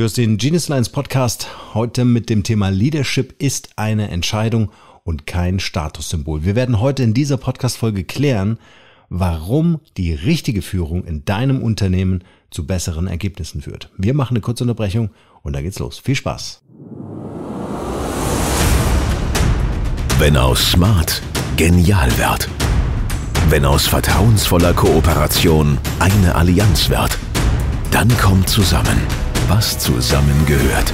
Du hast den Genius Lines Podcast heute mit dem Thema Leadership ist eine Entscheidung und kein Statussymbol. Wir werden heute in dieser Podcast-Folge klären, warum die richtige Führung in deinem Unternehmen zu besseren Ergebnissen führt. Wir machen eine kurze Unterbrechung und dann geht's los. Viel Spaß! Wenn aus smart genial wird. Wenn aus vertrauensvoller Kooperation eine Allianz wird. Dann kommt zusammen was zusammengehört.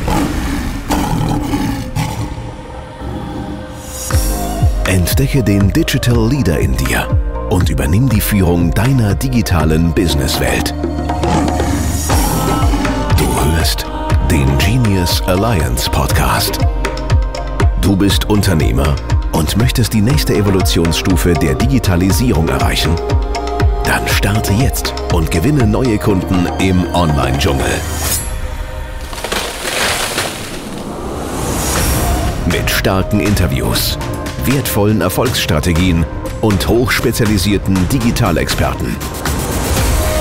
Entdecke den Digital Leader in dir und übernimm die Führung deiner digitalen Businesswelt. Du hörst den Genius Alliance Podcast. Du bist Unternehmer und möchtest die nächste Evolutionsstufe der Digitalisierung erreichen? Dann starte jetzt und gewinne neue Kunden im Online-Dschungel. Mit starken Interviews, wertvollen Erfolgsstrategien und hochspezialisierten Digitalexperten.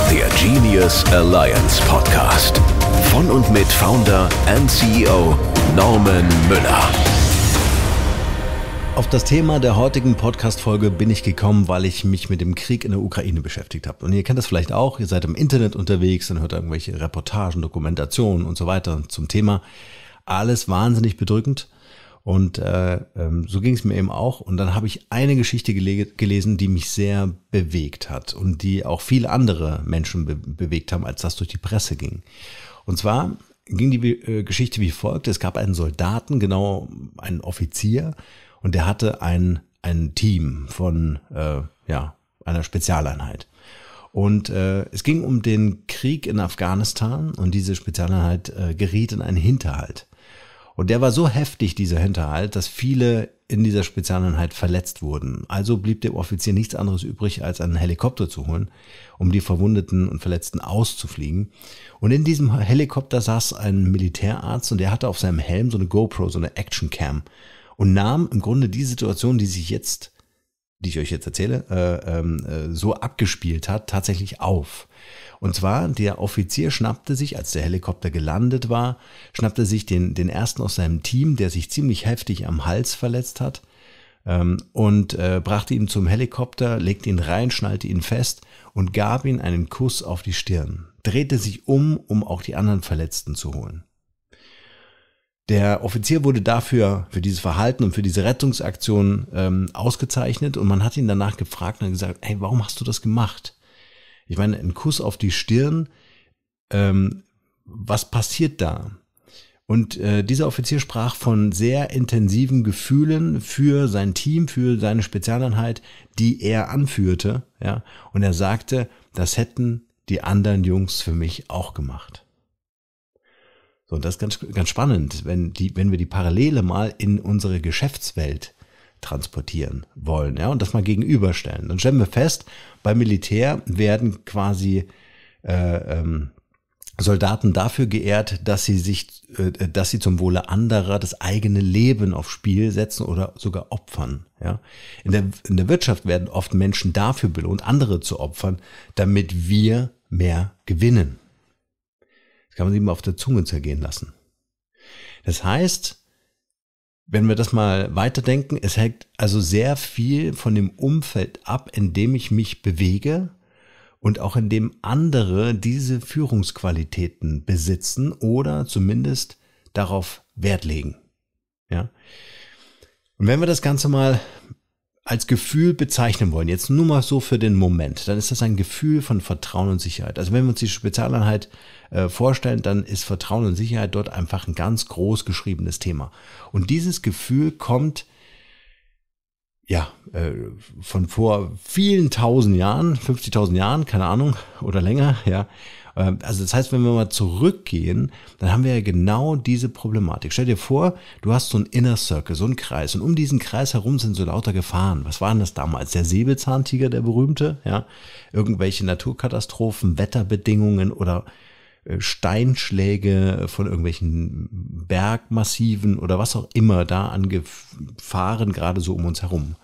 Der Genius Alliance Podcast. Von und mit Founder and CEO Norman Müller. Auf das Thema der heutigen Podcast-Folge bin ich gekommen, weil ich mich mit dem Krieg in der Ukraine beschäftigt habe. Und ihr kennt das vielleicht auch, ihr seid im Internet unterwegs und hört irgendwelche Reportagen, Dokumentationen und so weiter zum Thema. Alles wahnsinnig bedrückend. Und äh, ähm, so ging es mir eben auch. Und dann habe ich eine Geschichte gele gelesen, die mich sehr bewegt hat und die auch viele andere Menschen be bewegt haben, als das durch die Presse ging. Und zwar ging die äh, Geschichte wie folgt. Es gab einen Soldaten, genau einen Offizier, und der hatte ein, ein Team von äh, ja, einer Spezialeinheit. Und äh, es ging um den Krieg in Afghanistan und diese Spezialeinheit äh, geriet in einen Hinterhalt. Und der war so heftig, dieser Hinterhalt, dass viele in dieser Spezialeinheit verletzt wurden. Also blieb dem Offizier nichts anderes übrig, als einen Helikopter zu holen, um die Verwundeten und Verletzten auszufliegen. Und in diesem Helikopter saß ein Militärarzt und der hatte auf seinem Helm so eine GoPro, so eine Actioncam und nahm im Grunde die Situation, die sich jetzt die ich euch jetzt erzähle, äh, ähm, äh, so abgespielt hat, tatsächlich auf. Und zwar, der Offizier schnappte sich, als der Helikopter gelandet war, schnappte sich den, den ersten aus seinem Team, der sich ziemlich heftig am Hals verletzt hat, ähm, und äh, brachte ihn zum Helikopter, legte ihn rein, schnallte ihn fest und gab ihm einen Kuss auf die Stirn, drehte sich um, um auch die anderen Verletzten zu holen. Der Offizier wurde dafür, für dieses Verhalten und für diese Rettungsaktion ähm, ausgezeichnet und man hat ihn danach gefragt und gesagt, hey, warum hast du das gemacht? Ich meine, ein Kuss auf die Stirn, ähm, was passiert da? Und äh, dieser Offizier sprach von sehr intensiven Gefühlen für sein Team, für seine Spezialeinheit, die er anführte. Ja? Und er sagte, das hätten die anderen Jungs für mich auch gemacht. So, und das ist ganz, ganz spannend, wenn, die, wenn wir die Parallele mal in unsere Geschäftswelt transportieren wollen, ja, und das mal gegenüberstellen. Dann stellen wir fest, beim Militär werden quasi äh, ähm, Soldaten dafür geehrt, dass sie sich, äh, dass sie zum Wohle anderer das eigene Leben aufs Spiel setzen oder sogar opfern. Ja? In, der, in der Wirtschaft werden oft Menschen dafür belohnt, andere zu opfern, damit wir mehr gewinnen kann man sich mal auf der Zunge zergehen lassen. Das heißt, wenn wir das mal weiterdenken, es hängt also sehr viel von dem Umfeld ab, in dem ich mich bewege und auch in dem andere diese Führungsqualitäten besitzen oder zumindest darauf Wert legen. Ja. Und wenn wir das Ganze mal als Gefühl bezeichnen wollen, jetzt nur mal so für den Moment, dann ist das ein Gefühl von Vertrauen und Sicherheit. Also wenn wir uns die Spezialeinheit äh, vorstellen, dann ist Vertrauen und Sicherheit dort einfach ein ganz groß geschriebenes Thema. Und dieses Gefühl kommt ja äh, von vor vielen tausend Jahren, 50.000 Jahren, keine Ahnung, oder länger, ja, ähm, also das heißt, wenn wir mal zurückgehen, dann haben wir ja genau diese Problematik. Stell dir vor, du hast so einen Inner Circle, so einen Kreis und um diesen Kreis herum sind so lauter Gefahren. Was waren das damals? Der Säbelzahntiger, der berühmte, ja? Irgendwelche Naturkatastrophen, Wetterbedingungen oder äh, Steinschläge von irgendwelchen Bergmassiven oder was auch immer da an Gefahren gerade so um uns herum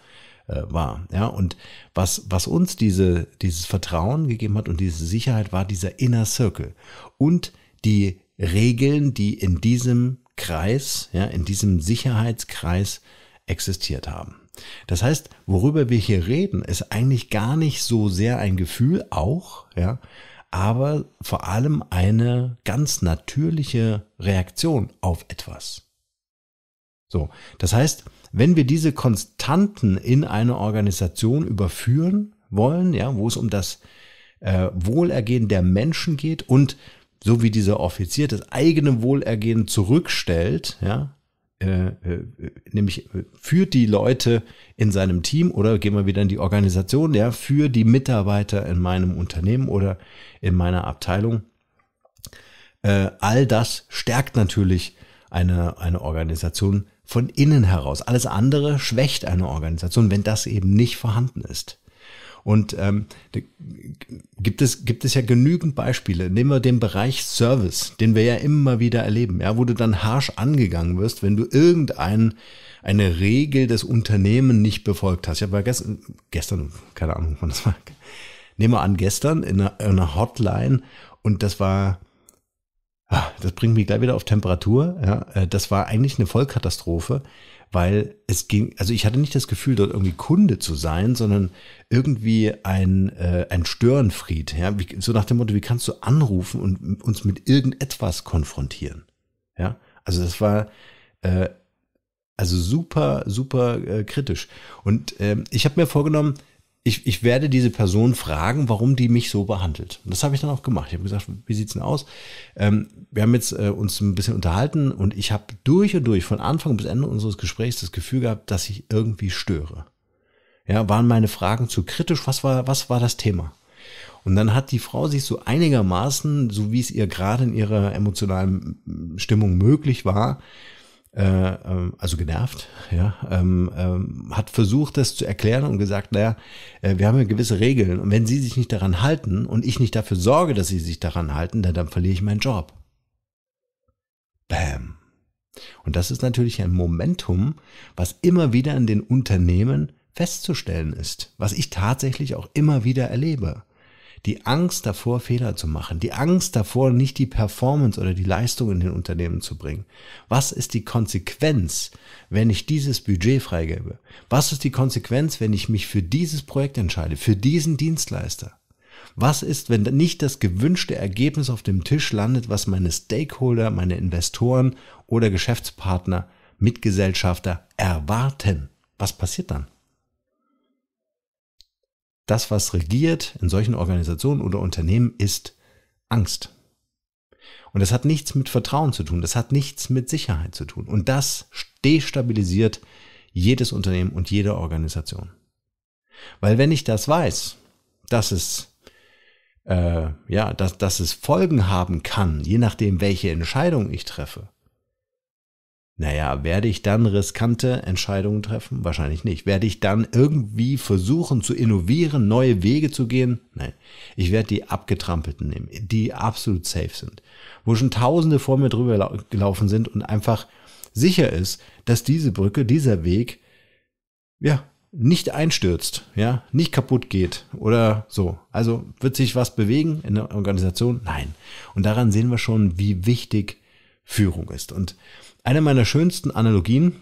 äh, war. Ja, und was, was uns diese, dieses Vertrauen gegeben hat und diese Sicherheit war dieser Inner Circle und die Regeln, die in diesem Kreis, ja, in diesem Sicherheitskreis existiert haben. Das heißt, worüber wir hier reden, ist eigentlich gar nicht so sehr ein Gefühl, auch, ja, aber vor allem eine ganz natürliche Reaktion auf etwas. So, das heißt, wenn wir diese Konstanten in eine Organisation überführen wollen, ja, wo es um das äh, Wohlergehen der Menschen geht und so wie dieser Offizier das eigene Wohlergehen zurückstellt, ja, äh, äh, nämlich äh, führt die Leute in seinem Team oder gehen wir wieder in die Organisation, ja, für die Mitarbeiter in meinem Unternehmen oder in meiner Abteilung. Äh, all das stärkt natürlich eine, eine Organisation von innen heraus. Alles andere schwächt eine Organisation, wenn das eben nicht vorhanden ist. Und ähm, gibt, es, gibt es ja genügend Beispiele. Nehmen wir den Bereich Service, den wir ja immer wieder erleben, ja, wo du dann harsch angegangen wirst, wenn du irgendein eine Regel des Unternehmens nicht befolgt hast. Ich habe gestern, gestern, keine Ahnung, wann das war. Nehmen wir an, gestern in einer, in einer Hotline und das war Ah, das bringt mich gleich wieder auf Temperatur. Ja, äh, das war eigentlich eine Vollkatastrophe, weil es ging, also ich hatte nicht das Gefühl, dort irgendwie Kunde zu sein, sondern irgendwie ein, äh, ein Störenfried. Ja, wie, so nach dem Motto, wie kannst du anrufen und uns mit irgendetwas konfrontieren? Ja, also das war äh, also super, super äh, kritisch. Und ähm, ich habe mir vorgenommen, ich, ich werde diese Person fragen, warum die mich so behandelt. Und das habe ich dann auch gemacht. Ich habe gesagt, wie sieht's denn aus? Ähm, wir haben jetzt äh, uns ein bisschen unterhalten und ich habe durch und durch von Anfang bis Ende unseres Gesprächs das Gefühl gehabt, dass ich irgendwie störe. Ja, waren meine Fragen zu kritisch? Was war, was war das Thema? Und dann hat die Frau sich so einigermaßen, so wie es ihr gerade in ihrer emotionalen Stimmung möglich war, äh, ähm, also genervt, ja, ähm, ähm, hat versucht, das zu erklären und gesagt, naja, äh, wir haben ja gewisse Regeln und wenn sie sich nicht daran halten und ich nicht dafür sorge, dass sie sich daran halten, dann, dann verliere ich meinen Job. Bam. Und das ist natürlich ein Momentum, was immer wieder in den Unternehmen festzustellen ist, was ich tatsächlich auch immer wieder erlebe die Angst davor, Fehler zu machen, die Angst davor, nicht die Performance oder die Leistung in den Unternehmen zu bringen. Was ist die Konsequenz, wenn ich dieses Budget freigebe? Was ist die Konsequenz, wenn ich mich für dieses Projekt entscheide, für diesen Dienstleister? Was ist, wenn nicht das gewünschte Ergebnis auf dem Tisch landet, was meine Stakeholder, meine Investoren oder Geschäftspartner, Mitgesellschafter erwarten? Was passiert dann? Das, was regiert in solchen Organisationen oder Unternehmen, ist Angst. Und das hat nichts mit Vertrauen zu tun, das hat nichts mit Sicherheit zu tun. Und das destabilisiert jedes Unternehmen und jede Organisation. Weil wenn ich das weiß, dass es äh, ja, dass, dass es Folgen haben kann, je nachdem, welche Entscheidung ich treffe, naja, werde ich dann riskante Entscheidungen treffen? Wahrscheinlich nicht. Werde ich dann irgendwie versuchen zu innovieren, neue Wege zu gehen? Nein. Ich werde die abgetrampelten nehmen, die absolut safe sind. Wo schon Tausende vor mir drüber gelaufen sind und einfach sicher ist, dass diese Brücke, dieser Weg, ja, nicht einstürzt, ja, nicht kaputt geht oder so. Also wird sich was bewegen in der Organisation? Nein. Und daran sehen wir schon, wie wichtig Führung ist. Und eine meiner schönsten Analogien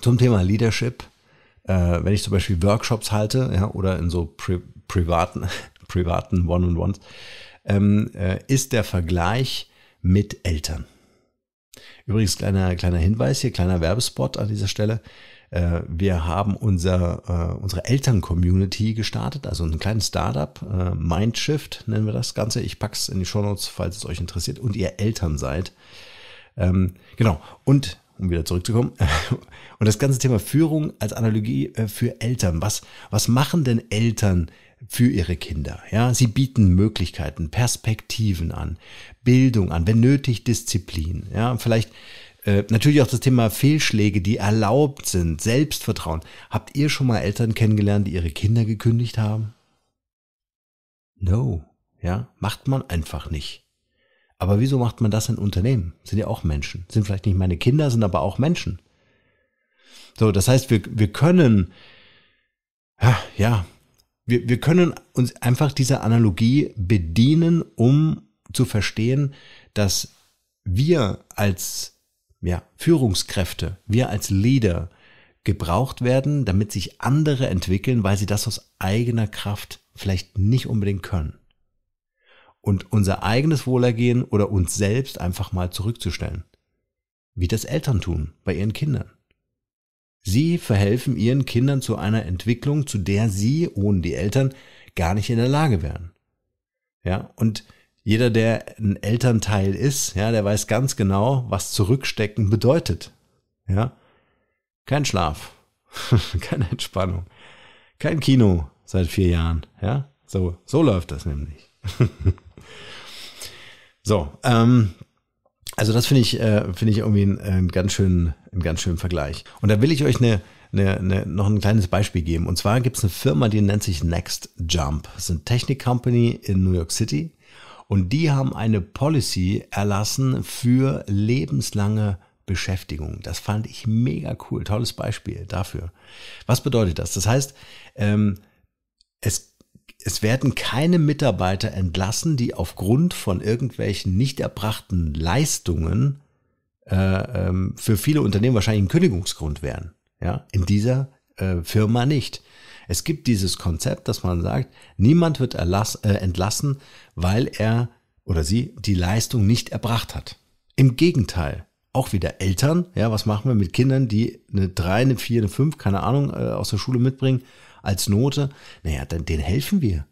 zum Thema Leadership, äh, wenn ich zum Beispiel Workshops halte ja, oder in so pri privaten, privaten One-on-Ones, ähm, äh, ist der Vergleich mit Eltern. Übrigens, kleiner, kleiner Hinweis hier, kleiner Werbespot an dieser Stelle. Äh, wir haben unser, äh, unsere Eltern-Community gestartet, also ein kleines Startup, äh, Mindshift nennen wir das Ganze. Ich packe es in die Show Notes, falls es euch interessiert und ihr Eltern seid. Ähm, genau. Und um wieder zurückzukommen. Und das ganze Thema Führung als Analogie äh, für Eltern. Was, was machen denn Eltern für ihre Kinder? Ja, sie bieten Möglichkeiten, Perspektiven an, Bildung an, wenn nötig Disziplin. Ja, vielleicht äh, natürlich auch das Thema Fehlschläge, die erlaubt sind, Selbstvertrauen. Habt ihr schon mal Eltern kennengelernt, die ihre Kinder gekündigt haben? No. Ja, macht man einfach nicht. Aber wieso macht man das in Unternehmen? Sind ja auch Menschen. Sind vielleicht nicht meine Kinder, sind aber auch Menschen. So, das heißt, wir, wir können, ja, wir, wir können uns einfach dieser Analogie bedienen, um zu verstehen, dass wir als ja, Führungskräfte, wir als Leader gebraucht werden, damit sich andere entwickeln, weil sie das aus eigener Kraft vielleicht nicht unbedingt können und unser eigenes Wohlergehen oder uns selbst einfach mal zurückzustellen. Wie das Eltern tun bei ihren Kindern. Sie verhelfen ihren Kindern zu einer Entwicklung, zu der sie ohne die Eltern gar nicht in der Lage wären. Ja, und jeder, der ein Elternteil ist, ja, der weiß ganz genau, was zurückstecken bedeutet. Ja, kein Schlaf, keine Entspannung, kein Kino seit vier Jahren. Ja, so, so läuft das nämlich. So, ähm, also das finde ich, äh, finde ich irgendwie einen, einen, ganz schönen, einen ganz schönen Vergleich. Und da will ich euch eine, eine, eine, noch ein kleines Beispiel geben. Und zwar gibt es eine Firma, die nennt sich Next Jump. Das ist eine Technik Company in New York City. Und die haben eine Policy erlassen für lebenslange Beschäftigung. Das fand ich mega cool. Tolles Beispiel dafür. Was bedeutet das? Das heißt, ähm, es es werden keine Mitarbeiter entlassen, die aufgrund von irgendwelchen nicht erbrachten Leistungen äh, ähm, für viele Unternehmen wahrscheinlich ein Kündigungsgrund wären. Ja, in dieser äh, Firma nicht. Es gibt dieses Konzept, dass man sagt, niemand wird erlass, äh, entlassen, weil er oder sie die Leistung nicht erbracht hat. Im Gegenteil, auch wieder Eltern, ja, was machen wir mit Kindern, die eine 3, eine 4, eine 5, keine Ahnung, äh, aus der Schule mitbringen als Note, naja, dann den helfen wir.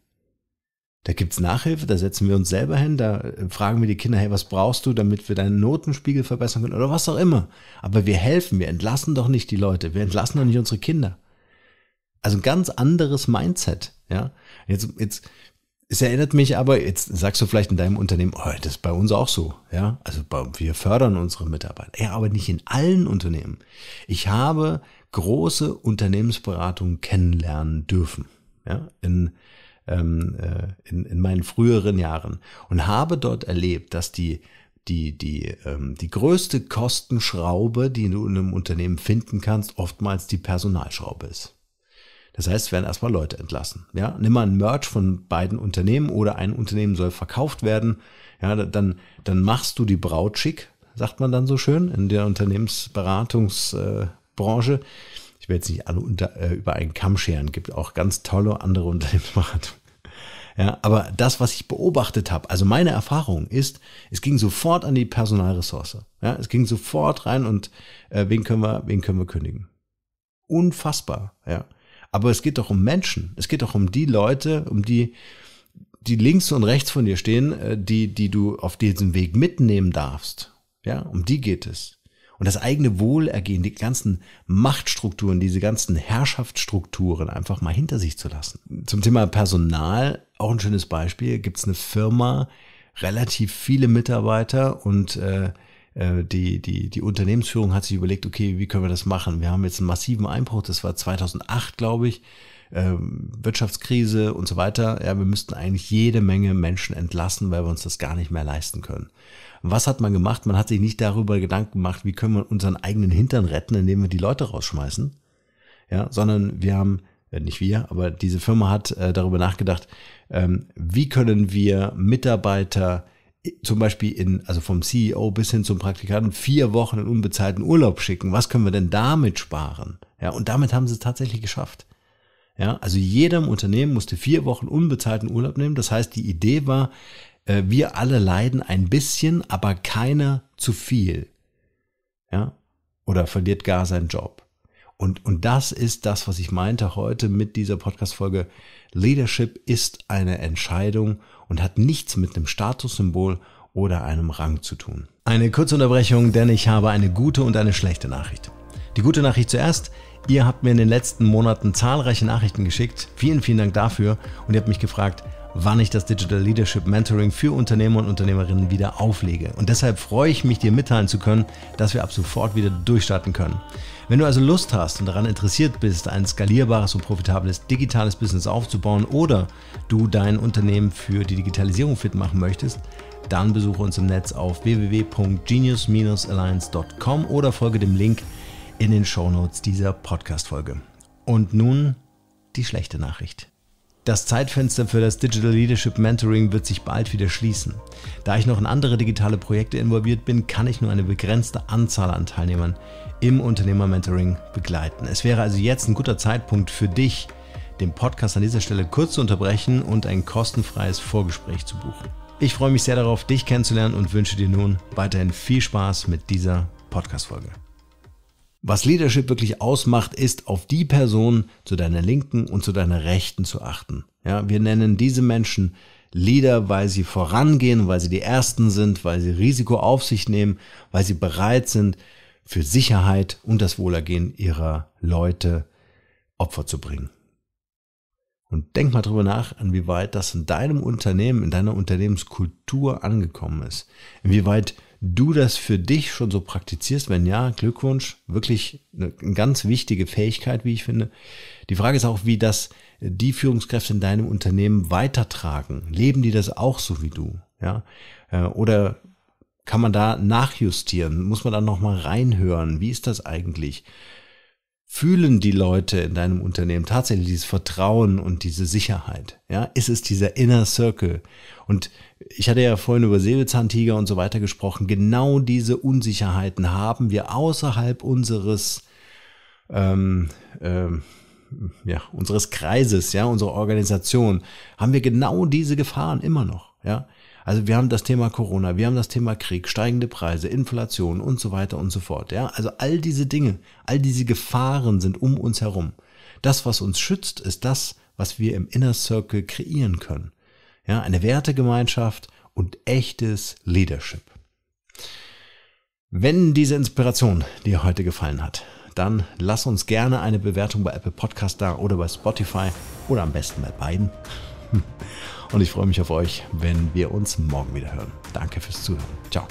Da gibt's Nachhilfe, da setzen wir uns selber hin, da äh, fragen wir die Kinder, hey, was brauchst du, damit wir deinen Notenspiegel verbessern können oder was auch immer. Aber wir helfen, wir entlassen doch nicht die Leute, wir entlassen doch nicht unsere Kinder. Also ein ganz anderes Mindset, ja. Jetzt, jetzt, es erinnert mich aber, jetzt sagst du vielleicht in deinem Unternehmen, oh, das ist bei uns auch so, ja. Also wir fördern unsere Mitarbeiter. Ja, aber nicht in allen Unternehmen. Ich habe große Unternehmensberatung kennenlernen dürfen. Ja, in, ähm, äh, in, in meinen früheren Jahren und habe dort erlebt, dass die die, die, ähm, die größte Kostenschraube, die du in einem Unternehmen finden kannst, oftmals die Personalschraube ist. Das heißt, es werden erstmal Leute entlassen. Ja, nimm mal ein Merch von beiden Unternehmen oder ein Unternehmen soll verkauft werden. Ja, dann, dann machst du die Braut schick, sagt man dann so schön in der Unternehmensberatungs, äh, Branche. Ich will jetzt nicht alle unter, äh, über einen Kamm scheren, gibt auch ganz tolle andere Unternehmensmacher. Ja, aber das, was ich beobachtet habe, also meine Erfahrung ist, es ging sofort an die Personalressource. Ja, es ging sofort rein und äh, wen können wir, wen können wir kündigen? Unfassbar, ja. Aber es geht doch um Menschen. Es geht doch um die Leute, um die, die links und rechts von dir stehen, äh, die, die du auf diesem Weg mitnehmen darfst. Ja, um die geht es und das eigene Wohlergehen, die ganzen Machtstrukturen, diese ganzen Herrschaftsstrukturen einfach mal hinter sich zu lassen. Zum Thema Personal, auch ein schönes Beispiel, gibt es eine Firma, relativ viele Mitarbeiter und äh, äh, die, die, die Unternehmensführung hat sich überlegt, okay, wie können wir das machen? Wir haben jetzt einen massiven Einbruch, das war 2008, glaube ich, ähm, Wirtschaftskrise und so weiter. Ja, wir müssten eigentlich jede Menge Menschen entlassen, weil wir uns das gar nicht mehr leisten können. Was hat man gemacht? Man hat sich nicht darüber Gedanken gemacht, wie können wir unseren eigenen Hintern retten, indem wir die Leute rausschmeißen. Ja, sondern wir haben, äh, nicht wir, aber diese Firma hat äh, darüber nachgedacht, ähm, wie können wir Mitarbeiter zum Beispiel in, also vom CEO bis hin zum Praktikanten vier Wochen in unbezahlten Urlaub schicken. Was können wir denn damit sparen? Ja, und damit haben sie es tatsächlich geschafft. Ja, also jedem Unternehmen musste vier Wochen unbezahlten Urlaub nehmen. Das heißt, die Idee war, äh, wir alle leiden ein bisschen, aber keiner zu viel. Ja? Oder verliert gar seinen Job. Und, und das ist das, was ich meinte heute mit dieser Podcast-Folge. Leadership ist eine Entscheidung und hat nichts mit einem Statussymbol oder einem Rang zu tun. Eine kurze Unterbrechung, denn ich habe eine gute und eine schlechte Nachricht. Die gute Nachricht zuerst. Ihr habt mir in den letzten Monaten zahlreiche Nachrichten geschickt. Vielen, vielen Dank dafür. Und ihr habt mich gefragt, wann ich das Digital Leadership Mentoring für Unternehmer und Unternehmerinnen wieder auflege. Und deshalb freue ich mich, dir mitteilen zu können, dass wir ab sofort wieder durchstarten können. Wenn du also Lust hast und daran interessiert bist, ein skalierbares und profitables digitales Business aufzubauen oder du dein Unternehmen für die Digitalisierung fit machen möchtest, dann besuche uns im Netz auf www.genius-alliance.com oder folge dem Link in den Shownotes dieser Podcast-Folge. Und nun die schlechte Nachricht. Das Zeitfenster für das Digital Leadership Mentoring wird sich bald wieder schließen. Da ich noch in andere digitale Projekte involviert bin, kann ich nur eine begrenzte Anzahl an Teilnehmern im Unternehmer-Mentoring begleiten. Es wäre also jetzt ein guter Zeitpunkt für dich, den Podcast an dieser Stelle kurz zu unterbrechen und ein kostenfreies Vorgespräch zu buchen. Ich freue mich sehr darauf, dich kennenzulernen und wünsche dir nun weiterhin viel Spaß mit dieser Podcast-Folge. Was Leadership wirklich ausmacht, ist, auf die Person zu deiner Linken und zu deiner Rechten zu achten. Ja, wir nennen diese Menschen Leader, weil sie vorangehen, weil sie die Ersten sind, weil sie Risiko auf sich nehmen, weil sie bereit sind, für Sicherheit und das Wohlergehen ihrer Leute Opfer zu bringen. Und denk mal drüber nach, inwieweit das in deinem Unternehmen, in deiner Unternehmenskultur angekommen ist. Inwieweit du das für dich schon so praktizierst. Wenn ja, Glückwunsch, wirklich eine ganz wichtige Fähigkeit, wie ich finde. Die Frage ist auch, wie das äh, die Führungskräfte in deinem Unternehmen weitertragen. Leben die das auch so wie du? Ja? Äh, oder kann man da nachjustieren? Muss man da nochmal reinhören? Wie ist das eigentlich? fühlen die Leute in deinem Unternehmen tatsächlich dieses Vertrauen und diese Sicherheit? Ja, ist es dieser Inner Circle? Und ich hatte ja vorhin über Säbelzahntiger und so weiter gesprochen. Genau diese Unsicherheiten haben wir außerhalb unseres, ähm, ähm, ja, unseres Kreises, ja, unserer Organisation, haben wir genau diese Gefahren immer noch. Ja, also wir haben das Thema Corona, wir haben das Thema Krieg, steigende Preise, Inflation und so weiter und so fort. Ja, also all diese Dinge, all diese Gefahren sind um uns herum. Das, was uns schützt, ist das, was wir im Inner Circle kreieren können. Ja, eine Wertegemeinschaft und echtes Leadership. Wenn diese Inspiration dir heute gefallen hat, dann lass uns gerne eine Bewertung bei Apple Podcast da oder bei Spotify oder am besten bei beiden. Und ich freue mich auf euch, wenn wir uns morgen wieder hören. Danke fürs Zuhören. Ciao.